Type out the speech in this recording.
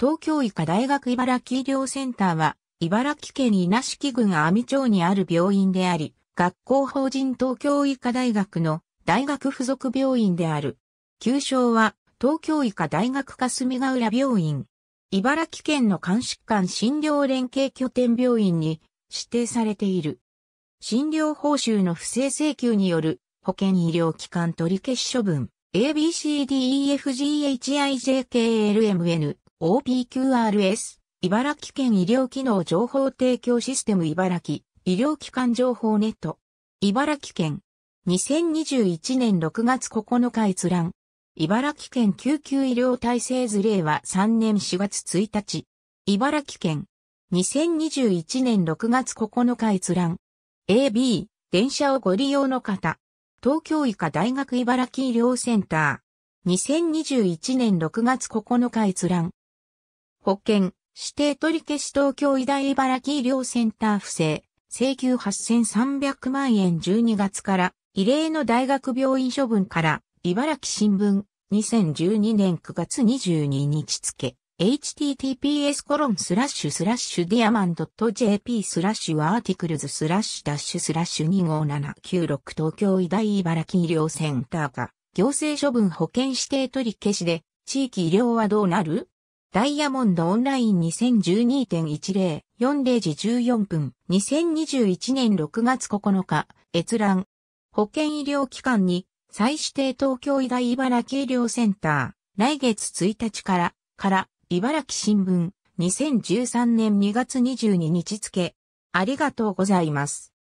東京医科大学茨城医療センターは、茨城県稲敷郡阿見町にある病院であり、学校法人東京医科大学の大学附属病院である。旧称は、東京医科大学霞ヶ浦病院。茨城県の肝疾患診療連携拠点病院に指定されている。診療報酬の不正請求による保険医療機関取消処分 ABCDEFGHIJKLMN OPQRS、茨城県医療機能情報提供システム茨城、医療機関情報ネット。茨城県、2021年6月9日閲覧。茨城県救急医療体制図令は3年4月1日。茨城県、2021年6月9日閲覧。AB、電車をご利用の方。東京医科大学茨城医療センター。2021年6月9日閲覧。保険、指定取消し東京医大茨城医療センター不正、請求8300万円12月から、異例の大学病院処分から、茨城新聞、2012年9月22日付、https コロンスラッシュスラッシュディアマンドット .jp スラッシュアーティクルズスラッシュダッシュスラッシュ25796東京医大茨城医療センターが、行政処分保険指定取り消しで、地域医療はどうなるダイヤモンドオンライン2012.10、40時14分、2021年6月9日、閲覧。保健医療機関に、再指定東京医大茨城医療センター、来月1日から、から、茨城新聞、2013年2月22日付。ありがとうございます。